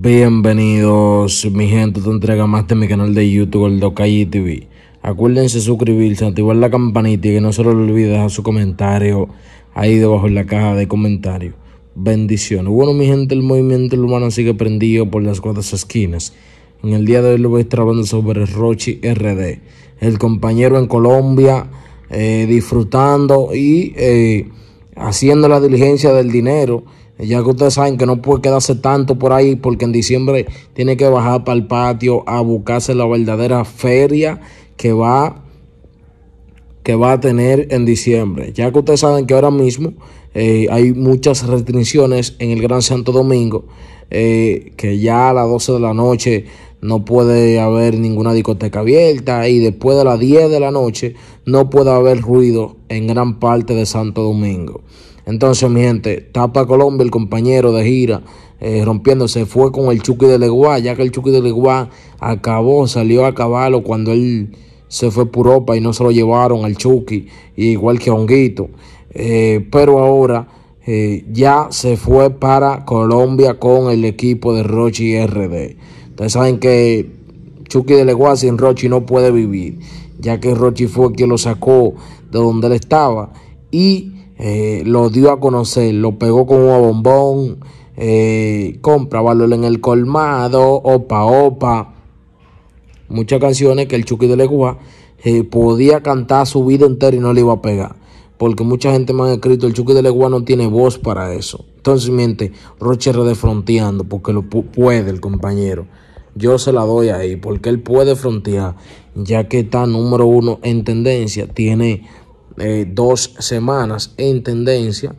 Bienvenidos, mi gente, te entrega más de mi canal de YouTube, el Docay TV. Acuérdense suscribirse, activar la campanita y que no se lo olvide dejar su comentario ahí debajo en la caja de comentarios. Bendiciones. Bueno, mi gente, el movimiento humano sigue prendido por las cuatro esquinas. En el día de hoy lo voy a estar hablando sobre Rochi RD, el compañero en Colombia eh, disfrutando y eh, haciendo la diligencia del dinero. Ya que ustedes saben que no puede quedarse tanto por ahí porque en diciembre tiene que bajar para el patio a buscarse la verdadera feria que va, que va a tener en diciembre. Ya que ustedes saben que ahora mismo eh, hay muchas restricciones en el Gran Santo Domingo, que ya a las 12 de la noche no puede haber ninguna discoteca abierta y después de las 10 de la noche no puede haber ruido en gran parte de Santo Domingo. Entonces, mi gente, Tapa Colombia, el compañero de gira, eh, rompiéndose, fue con el Chucky de Leguá, ya que el Chucky de Leguá acabó, salió a caballo cuando él se fue por Opa y no se lo llevaron al Chucky, igual que a Honguito. Eh, pero ahora eh, ya se fue para Colombia con el equipo de Rochi RD. Ustedes saben que Chucky de Legua sin Rochi no puede vivir, ya que Rochi fue quien lo sacó de donde él estaba y eh, lo dio a conocer, lo pegó con un bombón, eh, compra valor en el colmado, opa, opa. Muchas canciones que el Chucky de Legua eh, podía cantar su vida entera y no le iba a pegar. Porque mucha gente me ha escrito, el Chucky de Legua no tiene voz para eso. Entonces miente, Roche redefronteando, porque lo puede el compañero yo se la doy ahí, porque él puede frontear, ya que está número uno en tendencia, tiene eh, dos semanas en tendencia,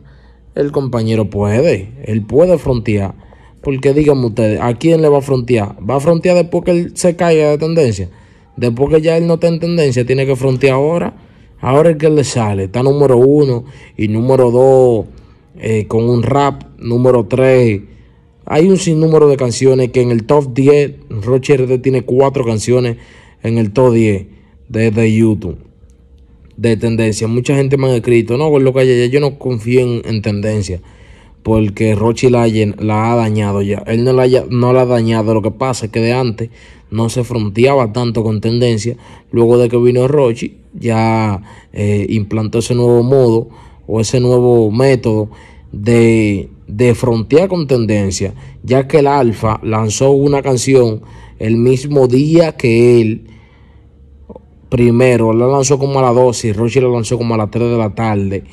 el compañero puede, él puede frontear, porque díganme ustedes, ¿a quién le va a frontear? ¿Va a frontear después que él se caiga de tendencia? Después que ya él no está en tendencia, tiene que frontear ahora. Ahora es que le sale está número uno y número dos eh, con un rap, número tres hay un sinnúmero de canciones que en el top 10, roche RD tiene cuatro canciones en el top 10 de, YouTube. De tendencia. Mucha gente me ha escrito, no, con lo que haya yo no confío en, tendencia. Porque Rochi la, la, ha dañado ya. Él no la, no la ha dañado. Lo que pasa es que de antes no se fronteaba tanto con tendencia. Luego de que vino Roche, ya eh, implantó ese nuevo modo o ese nuevo método de de Frontear con Tendencia, ya que el Alfa lanzó una canción el mismo día que él. Primero la lanzó como a las 12 y Rochi la lanzó como a las 3 de la tarde.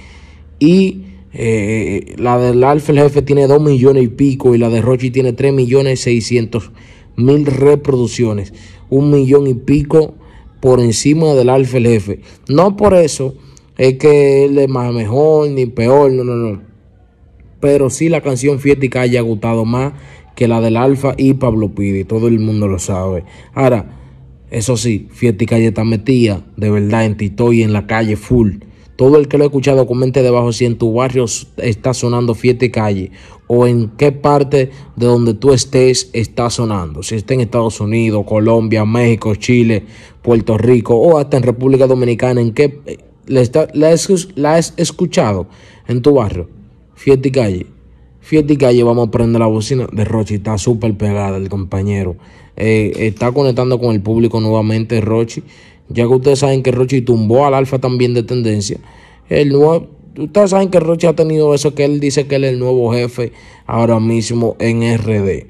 Y eh, la del Alfa el Jefe tiene 2 millones y pico y la de Rochi tiene 3 millones 600 mil reproducciones. Un millón y pico por encima del Alfa el Jefe. No por eso es que él es más mejor ni peor, no, no, no pero sí la canción Calle ha gustado más que la del Alfa y Pablo Pidi, todo el mundo lo sabe. Ahora, eso sí, Fiestica Calle está metida, de verdad, en Tito y en la calle full. Todo el que lo ha escuchado comente debajo si en tu barrio está sonando fiesta y calle o en qué parte de donde tú estés está sonando. Si está en Estados Unidos, Colombia, México, Chile, Puerto Rico o hasta en República Dominicana, en qué eh, la, has escuchado en tu barrio. Fiesta y calle. Fiesta y calle, vamos a prender la bocina de Rochi. Está súper pegada el compañero. Eh, está conectando con el público nuevamente Rochi. Ya que ustedes saben que Rochi tumbó al alfa también de tendencia. El nuevo, ustedes saben que Rochi ha tenido eso que él dice que él es el nuevo jefe ahora mismo en RD.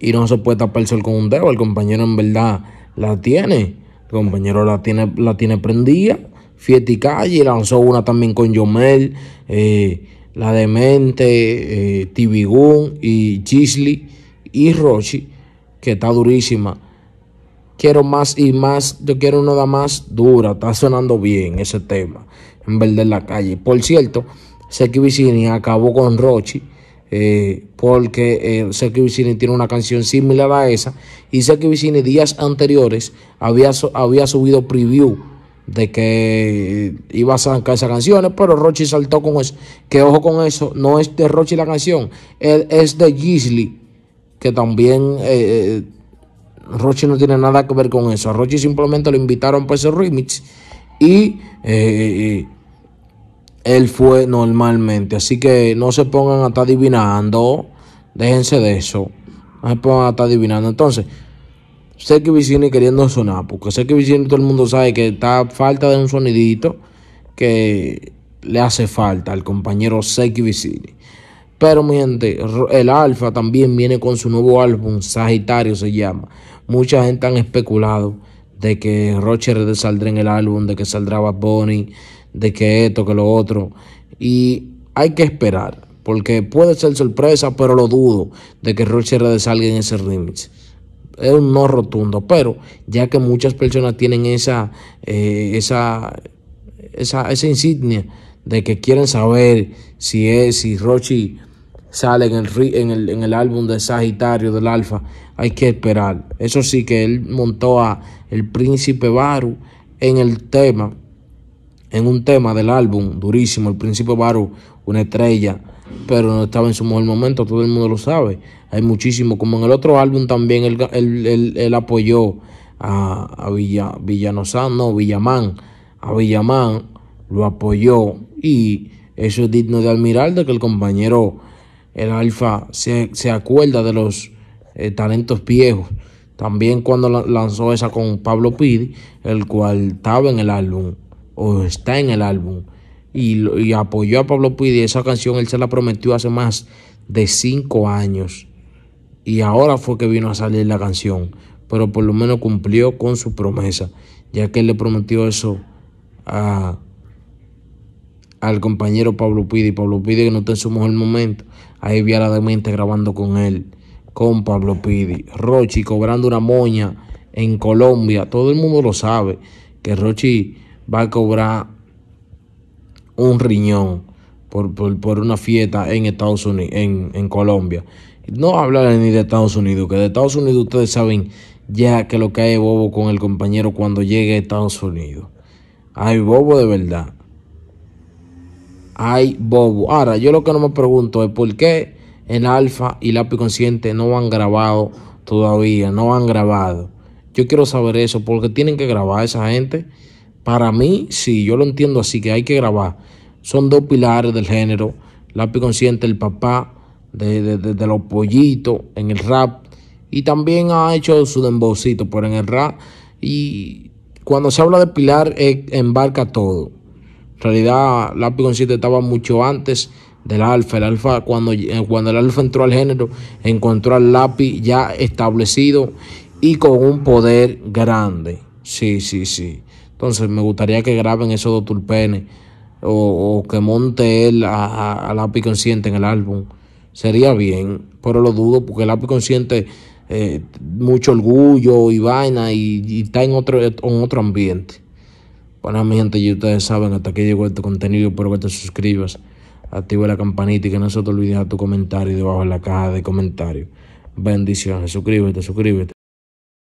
Y no se puede tapar el sol con un dedo. El compañero en verdad la tiene. El compañero la tiene, la tiene prendida. Fiesta Calle, lanzó una también con Jomel eh, la Demente, eh, Tibigún y Chisley y Rochi, que está durísima. Quiero más y más, yo quiero una más dura, está sonando bien ese tema, en vez de la calle. Por cierto, Seki Vicini acabó con Rochi. Eh, porque eh, Seki Vicini tiene una canción similar a esa y Seki Vicini días anteriores había, había subido preview de que iba a sacar esas canciones, pero Rochi saltó con eso. Que ojo con eso, no es de Rochi la canción, es de Gisli, que también eh, eh, Rochi no tiene nada que ver con eso. A Rochi simplemente lo invitaron para ese remix y eh, eh, él fue normalmente. Así que no se pongan a estar adivinando, déjense de eso, no se pongan a estar adivinando. Entonces, sé Vicini queriendo sonar, porque sé que Vicini todo el mundo sabe que está falta de un sonidito que le hace falta al compañero Seki Vicini. Pero mi gente, el Alfa también viene con su nuevo álbum, Sagitario se llama. Mucha gente han especulado de que Rocher saldrá en el álbum, de que saldrá Bad de que esto, que lo otro. Y hay que esperar, porque puede ser sorpresa, pero lo dudo de que Rocher salga en ese remix es un no rotundo, pero ya que muchas personas tienen esa, eh, esa, esa, esa, insignia de que quieren saber si es, si Rochi sale en el, en el, en el álbum de Sagitario del Alfa, hay que esperar. Eso sí que él montó a El Príncipe Baru en el tema, en un tema del álbum durísimo, El Príncipe Baru, una estrella pero no estaba en su mejor momento, todo el mundo lo sabe. Hay muchísimo, como en el otro álbum también él, apoyó a, a Villa, Villamán, a Villamán lo apoyó y eso es digno de admirar de que el compañero, el Alfa, se, acuerda de los eh, talentos viejos. También cuando lanzó esa con Pablo Pidi, el cual estaba en el álbum, o está en el álbum y, apoyó a Pablo Pidi. Esa canción él se la prometió hace más de cinco años. Y ahora fue que vino a salir la canción. Pero por lo menos cumplió con su promesa, ya que él le prometió eso al compañero Pablo Pidi. Pablo Pidi que no está en su mejor momento. Ahí vi a la demente grabando con él, con Pablo Pidi. Rochi cobrando una moña en Colombia. Todo el mundo lo sabe que Rochi va a cobrar un riñón por, una fiesta en Estados Unidos, en, Colombia. No hablar ni de Estados Unidos, que de Estados Unidos ustedes saben ya que lo que hay bobo con el compañero cuando llegue a Estados Unidos. Hay bobo de verdad. Hay bobo. Ahora, yo lo que no me pregunto es por qué en alfa y lápiz consciente no han grabado todavía, no han grabado. Yo quiero saber eso porque tienen que grabar a esa gente. Para mí, sí, yo lo entiendo así, que hay que grabar. Son dos pilares del género. Lápiz Consciente, el papá de, los pollitos en el rap. Y también ha hecho su dembocito, por en el rap. Y cuando se habla de pilar, embarca todo. En realidad, Lápiz Consciente estaba mucho antes del alfa. El alfa, cuando, eh, cuando el alfa entró al género, encontró al lápiz ya establecido y con un poder grande. Sí, sí, sí. Entonces me gustaría que graben esos dos tulpenes o, que monte él a, la consciente en el álbum. Sería bien, pero lo dudo porque el lápiz consciente eh, mucho orgullo y vaina y, está en otro, otro ambiente. Bueno, mi gente, y ustedes saben, hasta que llegó este contenido, espero que te suscribas, activa la campanita y que no se te olvide tu comentario debajo en la caja de comentarios. Bendiciones, suscríbete, suscríbete.